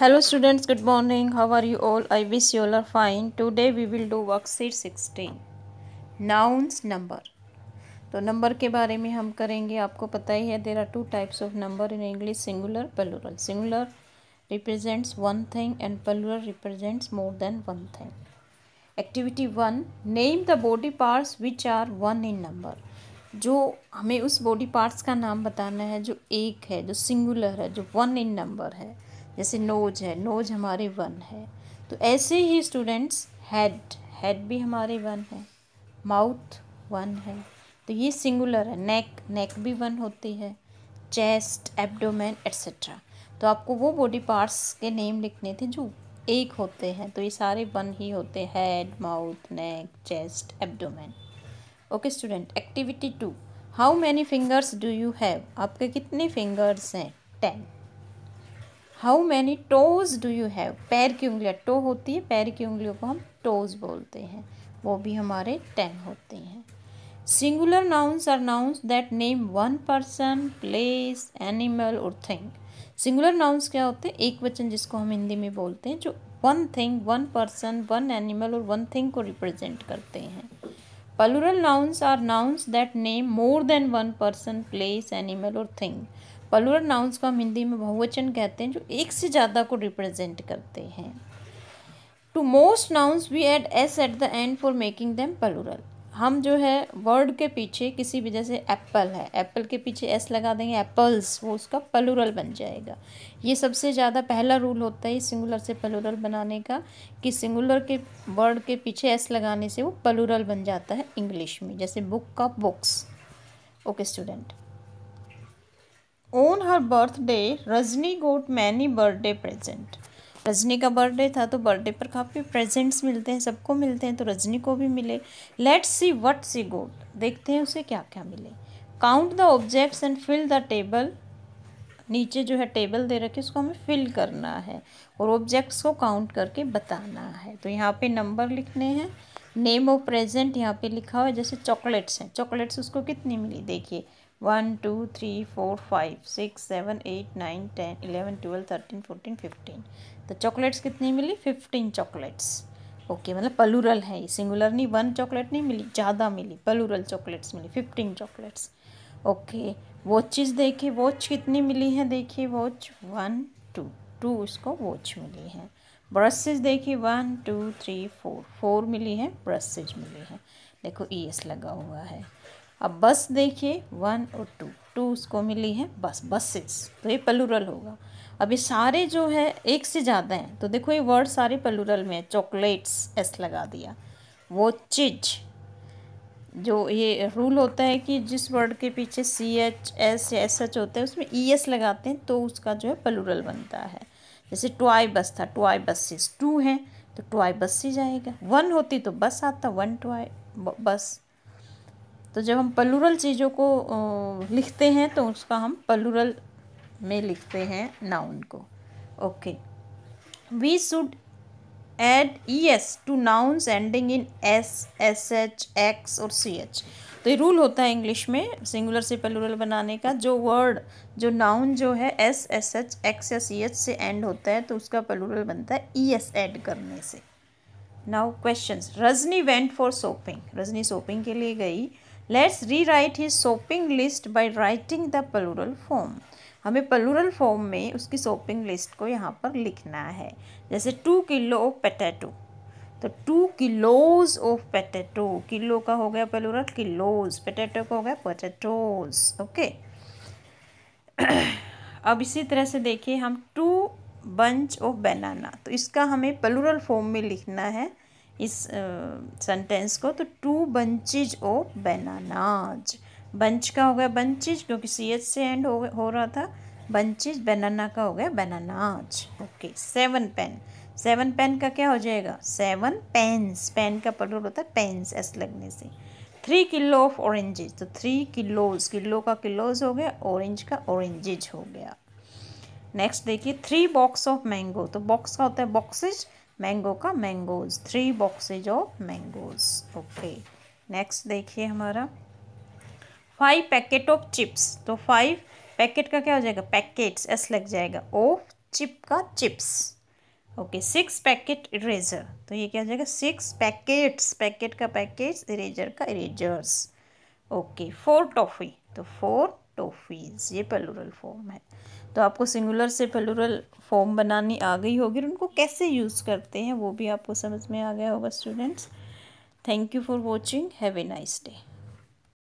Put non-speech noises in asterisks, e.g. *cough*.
hello students good morning how are you all I wish you are fine today we will do do worksheet sixteen nouns number तो number के बारे में हम करेंगे आपको पता ही है there are two types of number in English singular plural singular represents one thing and plural represents more than one thing activity one name the body parts which are one in number जो हमें उस body parts का नाम बताना है जो एक है जो सिंगुलर है जो वन इन नंबर है जैसे नोज है नोज हमारे वन है तो ऐसे ही स्टूडेंट्स हेड हेड भी हमारे वन है माउथ वन है तो ये सिंगुलर है नेक नेक भी वन होती है चेस्ट एब्डोमेन एट्सेट्रा तो आपको वो बॉडी पार्ट्स के नेम लिखने थे जो एक होते हैं तो ये सारे वन ही होते हैं head mouth neck chest abdomen okay student activity two how many fingers do you have आपके कितने फिंगर्स हैं ten how many toes do you have पैर की उंगलियाँ टो होती है पैर की उंगलियों को हम टोज बोलते हैं वो भी हमारे टेन होते हैं singular nouns are nouns that name one person place animal और थिंग सिंगुलर नाउन्स क्या होते हैं एक वचन जिसको हम हिंदी में बोलते हैं जो one thing one person one animal और वन थिंग को रिप्रेजेंट करते हैं plural nouns are nouns that name more than one person place animal और थिंग पलुरल नाउन्स को हम हिंदी में बहुवचन कहते हैं जो एक से ज़्यादा को रिप्रेजेंट करते हैं to most nouns we add S at the end for making them plural हम जो है वर्ड के पीछे किसी भी जैसे एप्पल है एप्पल के पीछे एस लगा देंगे एप्पल्स वो उसका पलुरल बन जाएगा ये सबसे ज़्यादा पहला रूल होता है सिंगुलर से पलुरल बनाने का कि सिंगुलर के वर्ड के पीछे एस लगाने से वो पलुरल बन जाता है इंग्लिश में जैसे बुक का books okay student on her birthday Rajni got many birthday present Rajni का बर्थडे था तो बर्थडे पर काफ़ी प्रेजेंट्स मिलते हैं सबको मिलते हैं तो रजनी को भी मिले लेट्स सी वट सी गोट देखते हैं उसे क्या क्या मिले count the objects and fill the table नीचे जो है टेबल दे रखे उसको हमें फिल करना है और ऑब्जेक्ट्स को काउंट करके बताना है तो यहाँ पे नंबर लिखने हैं नेम ऑफ प्रेजेंट यहाँ पे लिखा हुआ है जैसे चॉकलेट्स हैं चॉकलेट्स उसको कितनी मिली देखिए one two three four five six seven eight nine ten eleven twelve thirteen fourteen fifteen तो चॉकलेट्स कितनी मिली फिफ्टीन चॉकलेट्स ओके मतलब पलूरल है सिंगुलर नहीं वन चॉकलेट नहीं मिली ज़्यादा मिली पलूरल चॉकलेट्स मिली फिफ्टीन चॉकलेट्स ओके वॉचिज़ देखिए वॉच कितनी मिली है देखिए वॉच वन टू टू उसको वॉच मिली है ब्रशेज देखिए one two three four four मिली है ब्रशेज मिली है देखो ई एस लगा हुआ है अब बस देखिए वन और टू टू उसको मिली है बस बसेस तो ये पलूरल होगा अब ये सारे जो है एक से ज़्यादा हैं तो देखो ये वर्ड सारे पलूरल में है चॉकलेट्स एस लगा दिया वो चिज जो ये रूल होता है कि जिस वर्ड के पीछे सी एच एस या एस एच होता है उसमें ई e एस लगाते हैं तो उसका जो है पलूरल बनता है जैसे ट्वाई बस था टॉय बसेस टू हैं तो ट्वाई बस ही जाएगा वन होती तो बस आता वन टॉय बस तो जब हम पलूरल चीज़ों को लिखते हैं तो उसका हम पलूरल में लिखते हैं नाउन को okay we should add E S to nouns ending in S S H X और सी एच तो ये रूल होता है इंग्लिश में सिंगुलर से पलुरल बनाने का जो वर्ड जो नाउन जो है एस एस एच एक्स या सी एच से एंड होता है तो उसका पलुरल बनता है ई एस एड करने से now question Rajni went for shopping Rajni shopping के लिए गई let's rewrite his shopping list by writing the plural form हमें पलूरल फॉर्म में उसकी शॉपिंग लिस्ट को यहाँ पर लिखना है जैसे टू किलो ऑफ पटेटो तो two kilos of potato kilo का हो गया पलूरल किलोज पटेटो का हो गया पटेटोज ओके *clears throat* अब इसी तरह से देखिए हम टू बंच ऑफ बनाना तो इसका हमें पलूरल फॉर्म में लिखना है इस सेंटेंस को तो two bunches of bananas bunch का हो गया बंचिज क्योंकि सी एच से एंड हो हो रहा था बंचिज बनाना का हो गया bananas okay seven pen seven pen का क्या हो जाएगा सेवन पेन्स पेन का पलूर होता है पेन्स एस लगने से थ्री किलो ऑफ ऑरेंजेज तो थ्री किलोज किलो का किलोज हो गया ऑरेंज का ऑरेंजेज हो गया नेक्स्ट देखिए थ्री बॉक्स ऑफ मैंगो तो बॉक्स का होता है बॉक्सेज मैंगो का mangoes three boxes of mangoes okay next देखिए हमारा फाइव पैकेट ऑफ चिप्स तो फाइव पैकेट का क्या हो जाएगा पैकेट्स एस लग जाएगा ऑफ चिप का chips okay six packet eraser तो ये क्या हो जाएगा सिक्स पैकेट्स पैकेट का पैकेट्स इरेजर का इरेजर्स ओके फोर टॉफ़ी तो फोर टॉफ़ीज़ ये पेलुरल फॉर्म है तो आपको सिंगुलर से फेलुरल फॉर्म बनानी आ गई होगी उनको कैसे यूज़ करते हैं वो भी आपको समझ में आ गया होगा students thank you for watching have a nice day